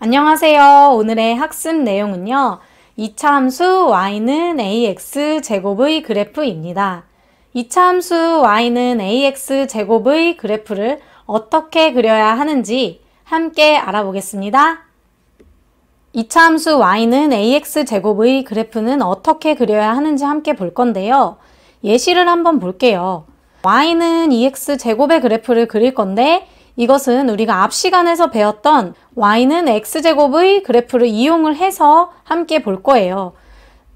안녕하세요. 오늘의 학습 내용은요. 이차 함수 y는 ax 제곱의 그래프입니다. 이차 함수 y는 ax 제곱의 그래프를 어떻게 그려야 하는지 함께 알아보겠습니다. 이차 함수 y는 ax 제곱의 그래프는 어떻게 그려야 하는지 함께 볼 건데요. 예시를 한번 볼게요. y는 2x e 제곱의 그래프를 그릴 건데 이것은 우리가 앞 시간에서 배웠던 y는 x제곱의 그래프를 이용을 해서 함께 볼 거예요.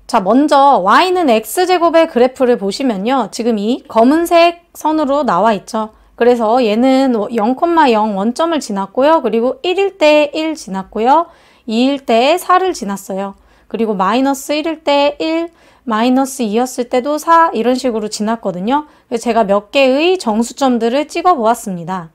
자, 먼저 y는 x제곱의 그래프를 보시면요. 지금 이 검은색 선으로 나와 있죠. 그래서 얘는 0,0 원점을 지났고요. 그리고 1일 때 1 지났고요. 2일 때 4를 지났어요. 그리고 마이너스 1일 때 1, 마이너스 2였을 때도 4 이런 식으로 지났거든요. 그래서 제가 몇 개의 정수점들을 찍어 보았습니다.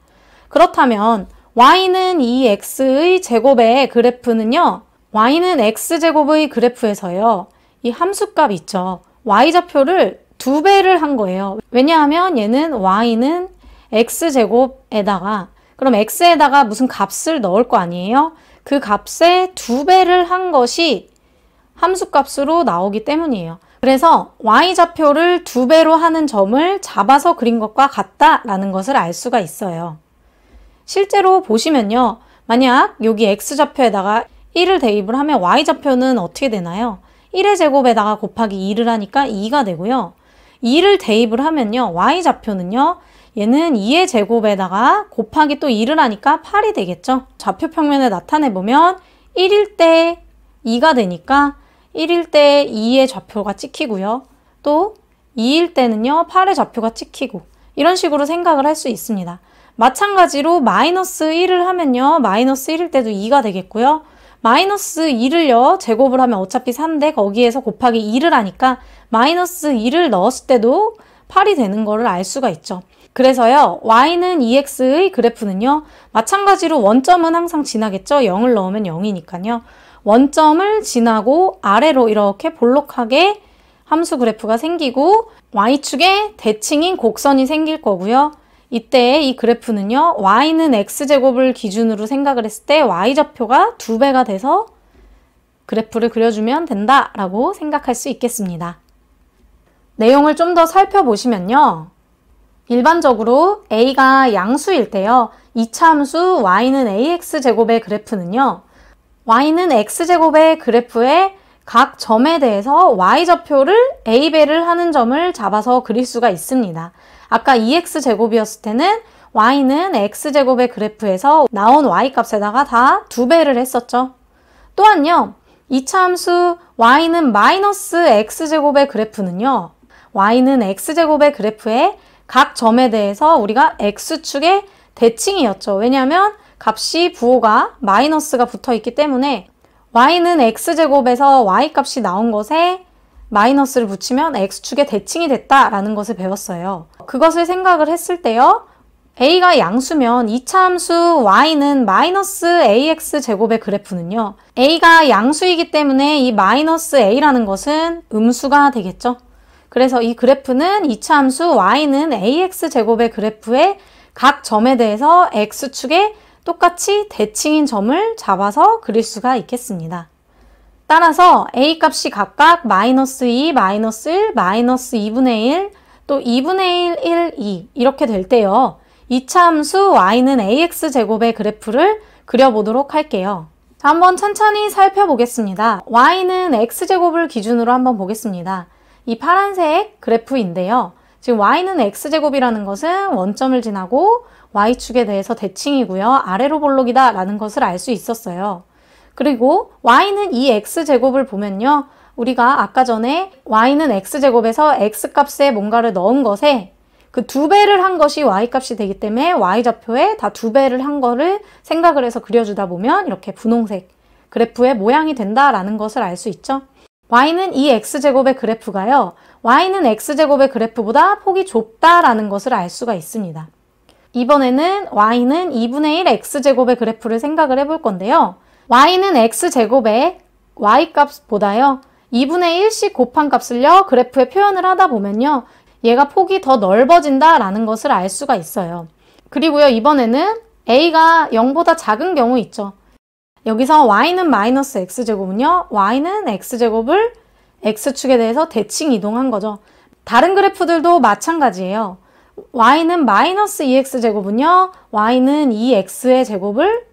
그렇다면 y는 이 x의 제곱의 그래프는요. y는 x제곱의 그래프에서요. 이 함수값 있죠. y좌표를 두 배를 한 거예요. 왜냐하면 얘는 y는 x제곱에다가 그럼 x에다가 무슨 값을 넣을 거 아니에요? 그 값의 두 배를 한 것이 함수값으로 나오기 때문이에요. 그래서 y좌표를 두 배로 하는 점을 잡아서 그린 것과 같다라는 것을 알 수가 있어요. 실제로 보시면요. 만약 여기 x좌표에다가 1을 대입을 하면 y좌표는 어떻게 되나요? 1의 제곱에다가 곱하기 2를 하니까 2가 되고요. 2를 대입을 하면요. y좌표는요. 얘는 2의 제곱에다가 곱하기 또 2를 하니까 8이 되겠죠. 좌표 평면에 나타내보면 1일 때 2가 되니까 1일 때 2의 좌표가 찍히고요. 또 2일 때는요. 8의 좌표가 찍히고 이런 식으로 생각을 할 수 있습니다. 마찬가지로 마이너스 1을 하면요. 마이너스 1일 때도 2가 되겠고요. 마이너스 2를요. 제곱을 하면 어차피 3인데 거기에서 곱하기 2를 하니까 마이너스 2를 넣었을 때도 8이 되는 거를 알 수가 있죠. 그래서요. y는 ex의 그래프는요. 마찬가지로 원점은 항상 지나겠죠. 0을 넣으면 0이니까요. 원점을 지나고 아래로 이렇게 볼록하게 함수 그래프가 생기고 y축에 대칭인 곡선이 생길 거고요. 이때 이 그래프는요. y는 x제곱을 기준으로 생각을 했을 때 y좌표가 두배가 돼서 그래프를 그려주면 된다라고 생각할 수 있겠습니다. 내용을 좀 더 살펴보시면요. 일반적으로 a가 양수일 때요. 이차함수 y는 ax제곱의 그래프는요. y는 x제곱의 그래프에 각 점에 대해서 y좌표를 a배를 하는 점을 잡아서 그릴 수가 있습니다. 아까 EX제곱이었을 때는 y는 x제곱의 그래프에서 나온 y값에다가 다 두배를 했었죠. 또한요. 이참수 y는 마이너스 x제곱의 그래프는요. y는 x제곱의 그래프의각 점에 대해서 우리가 x축의 대칭이었죠. 왜냐하면 값이 부호가 마이너스가 붙어 있기 때문에 y는 x제곱에서 y값이 나온 것에 마이너스를 붙이면 x축의 대칭이 됐다라는 것을 배웠어요. 그것을 생각을 했을 때요. a가 양수면 이차함수 y는 마이너스 ax제곱의 그래프는요. a가 양수이기 때문에 이 마이너스 a라는 것은 음수가 되겠죠. 그래서 이 그래프는 이차함수 y는 ax제곱의 그래프의 각 점에 대해서 x축의 똑같이 대칭인 점을 잡아서 그릴 수가 있겠습니다. 따라서 a값이 각각 마이너스 2, 마이너스 1, 마이너스 2분의 1, 또 2분의 1, 1, 2 이렇게 될 때요. 이차함수 y는 ax제곱의 그래프를 그려보도록 할게요. 한번 천천히 살펴보겠습니다. y는 x제곱을 기준으로 한번 보겠습니다. 이 파란색 그래프인데요. 지금 y는 x제곱이라는 것은 원점을 지나고 y축에 대해서 대칭이고요. 아래로 볼록이다 라는 것을 알 수 있었어요. 그리고 y는 이 x제곱을 보면요. 우리가 아까 전에 y는 x제곱에서 x값에 뭔가를 넣은 것에 그 두 배를 한 것이 y값이 되기 때문에 y좌표에 다 두 배를 한 거를 생각을 해서 그려주다 보면 이렇게 분홍색 그래프의 모양이 된다라는 것을 알 수 있죠. y는 이 x제곱의 그래프가요. y는 x제곱의 그래프보다 폭이 좁다라는 것을 알 수가 있습니다. 이번에는 y는 2분의 1 x제곱의 그래프를 생각을 해볼 건데요. y는 x제곱의 y값보다요. 2분의 1씩 곱한 값을요. 그래프에 표현을 하다 보면요. 얘가 폭이 더 넓어진다라는 것을 알 수가 있어요. 그리고요. 이번에는 a가 0보다 작은 경우 있죠. 여기서 y는 마이너스 x제곱은요. y는 x제곱을 x축에 대해서 대칭 이동한 거죠. 다른 그래프들도 마찬가지예요. y는 마이너스 2x제곱은요. E y는 2x의 e 제곱을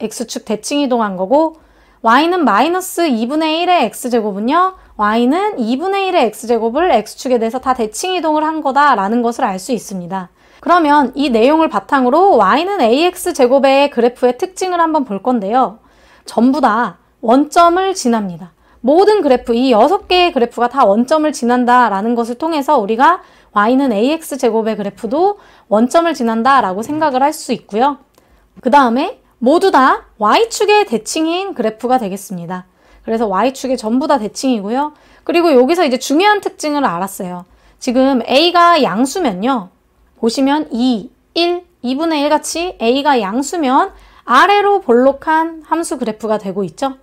x축 대칭 이동한 거고 y는 마이너스 2분의 1의 x제곱은요. y는 2분의 1의 x제곱을 x축에 대해서 다 대칭 이동을 한 거다라는 것을 알 수 있습니다. 그러면 이 내용을 바탕으로 y는 ax제곱의 그래프의 특징을 한번 볼 건데요. 전부 다 원점을 지납니다. 모든 그래프, 이 6개의 그래프가 다 원점을 지난다라는 것을 통해서 우리가 y는 ax제곱의 그래프도 원점을 지난다라고 생각을 할 수 있고요. 그 다음에 모두 다 y축의 대칭인 그래프가 되겠습니다. 그래서 y 축의 전부 다 대칭이고요. 그리고 여기서 이제 중요한 특징을 알았어요. 지금 a가 양수면요. 보시면 2, 1, 2분의 1 같이 a가 양수면 아래로 볼록한 함수 그래프가 되고 있죠.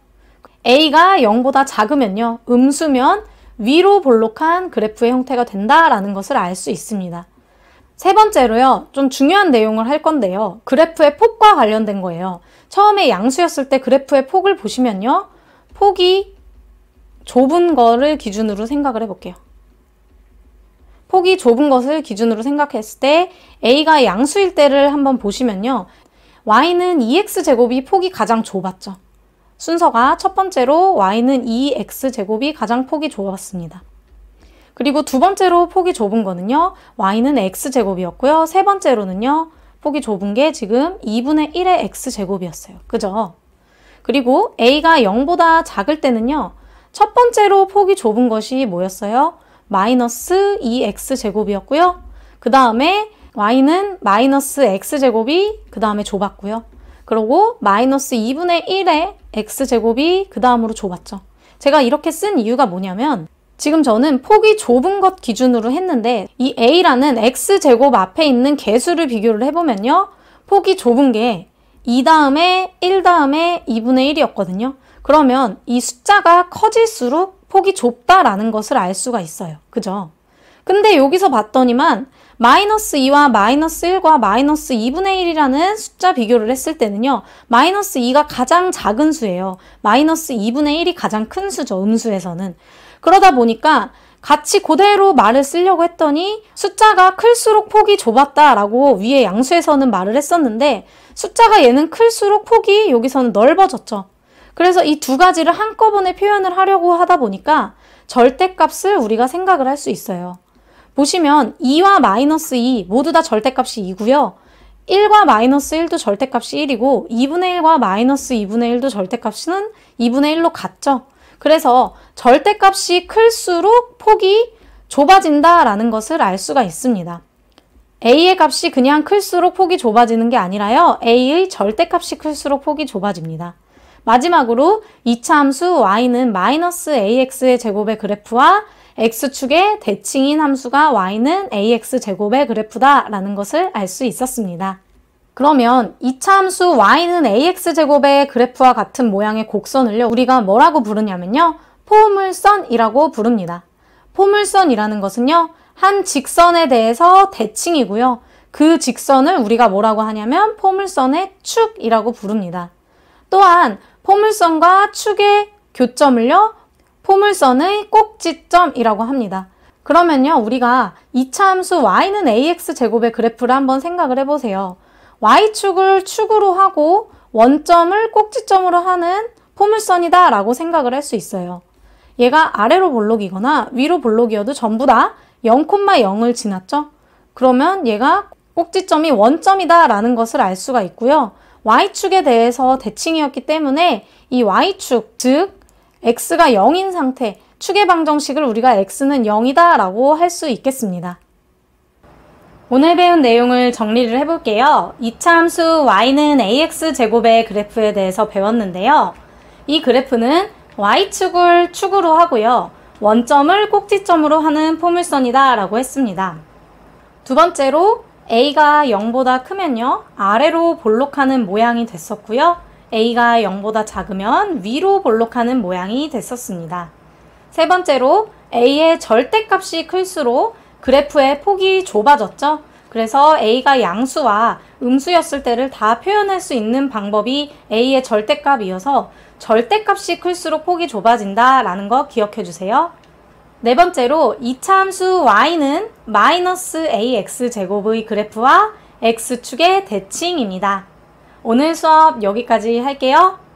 a가 0보다 작으면요. 음수면 위로 볼록한 그래프의 형태가 된다라는 것을 알 수 있습니다. 세 번째로요. 좀 중요한 내용을 할 건데요. 그래프의 폭과 관련된 거예요. 처음에 양수였을 때 그래프의 폭을 보시면요. 폭이 좁은 거를 기준으로 생각을 해볼게요. 폭이 좁은 것을 기준으로 생각했을 때 A가 양수일 때를 한번 보시면요. y는 EX제곱이 폭이 가장 좁았죠. 순서가 첫 번째로 y는 EX제곱이 가장 폭이 좁았습니다. 그리고 두 번째로 폭이 좁은 거는요. y는 x제곱이었고요. 세 번째로는요. 폭이 좁은 게 지금 2분의 1의 x제곱이었어요. 그죠? 그리고 a가 0보다 작을 때는요. 첫 번째로 폭이 좁은 것이 뭐였어요? 마이너스 2x제곱이었고요. E 그 다음에 y는 마이너스 x제곱이 그 다음에 좁았고요. 그리고 마이너스 2분의 1의 x제곱이 그 다음으로 좁았죠. 제가 이렇게 쓴 이유가 뭐냐면 지금 저는 폭이 좁은 것 기준으로 했는데 이 a라는 x제곱 앞에 있는 개수를 비교를 해보면요. 폭이 좁은 게 2 다음에 1 다음에 2분의 1이었거든요. 그러면 이 숫자가 커질수록 폭이 좁다라는 것을 알 수가 있어요. 그죠? 근데 여기서 봤더니만 마이너스 2와 마이너스 1과 마이너스 2분의 1이라는 숫자 비교를 했을 때는요. 마이너스 2가 가장 작은 수예요. 마이너스 2분의 1이 가장 큰 수죠. 음수에서는. 그러다 보니까 같이 그대로 말을 쓰려고 했더니 숫자가 클수록 폭이 좁았다라고 위에 양수에서는 말을 했었는데 숫자가 얘는 클수록 폭이 여기서는 넓어졌죠. 그래서 이 두 가지를 한꺼번에 표현을 하려고 하다 보니까 절대값을 우리가 생각을 할 수 있어요. 보시면 2와 마이너스 2 모두 다 절대값이 2고요. 1과 마이너스 1도 절대값이 1이고 2분의 1과 마이너스 2분의 1도 절대값은 2분의 1로 같죠. 그래서 절대값이 클수록 폭이 좁아진다라는 것을 알 수가 있습니다. a의 값이 그냥 클수록 폭이 좁아지는 게 아니라요. a의 절대값이 클수록 폭이 좁아집니다. 마지막으로 이차 함수 y는 마이너스 ax의 제곱의 그래프와 x축의 대칭인 함수가 y는 ax 제곱의 그래프다라는 것을 알 수 있었습니다. 그러면 이차 함수 y는 ax 제곱의 그래프와 같은 모양의 곡선을요 우리가 뭐라고 부르냐면요 포물선이라고 부릅니다. 포물선이라는 것은요 한 직선에 대해서 대칭이고요 그 직선을 우리가 뭐라고 하냐면 포물선의 축이라고 부릅니다. 또한 포물선과 축의 교점을요 포물선의 꼭지점이라고 합니다. 그러면요 우리가 이차 함수 y는 ax제곱의 그래프를 한번 생각을 해보세요. y축을 축으로 하고 원점을 꼭지점으로 하는 포물선이다 라고 생각을 할 수 있어요. 얘가 아래로 볼록이거나 위로 볼록이어도 전부 다 0,0을 지났죠? 그러면 얘가 꼭지점이 원점이다 라는 것을 알 수가 있고요. y축에 대해서 대칭이었기 때문에 이 y축, 즉 x가 0인 상태, 축의 방정식을 우리가 x는 0이다 라고 할 수 있겠습니다. 오늘 배운 내용을 정리를 해볼게요. 이차함수 y는 ax제곱의 그래프에 대해서 배웠는데요. 이 그래프는 y축을 축으로 하고요. 원점을 꼭지점으로 하는 포물선이다 라고 했습니다. 두 번째로 a가 0보다 크면요. 아래로 볼록하는 모양이 됐었고요. a가 0보다 작으면 위로 볼록하는 모양이 됐었습니다. 세 번째로 a의 절대값이 클수록 그래프의 폭이 좁아졌죠. 그래서 a가 양수와 음수였을 때를 다 표현할 수 있는 방법이 a의 절대값이어서 절대값이 클수록 폭이 좁아진다 라는 거 기억해 주세요. 네 번째로 이차 함수 y는 마이너스 ax 제곱의 그래프와 x축의 대칭입니다. 오늘 수업 여기까지 할게요.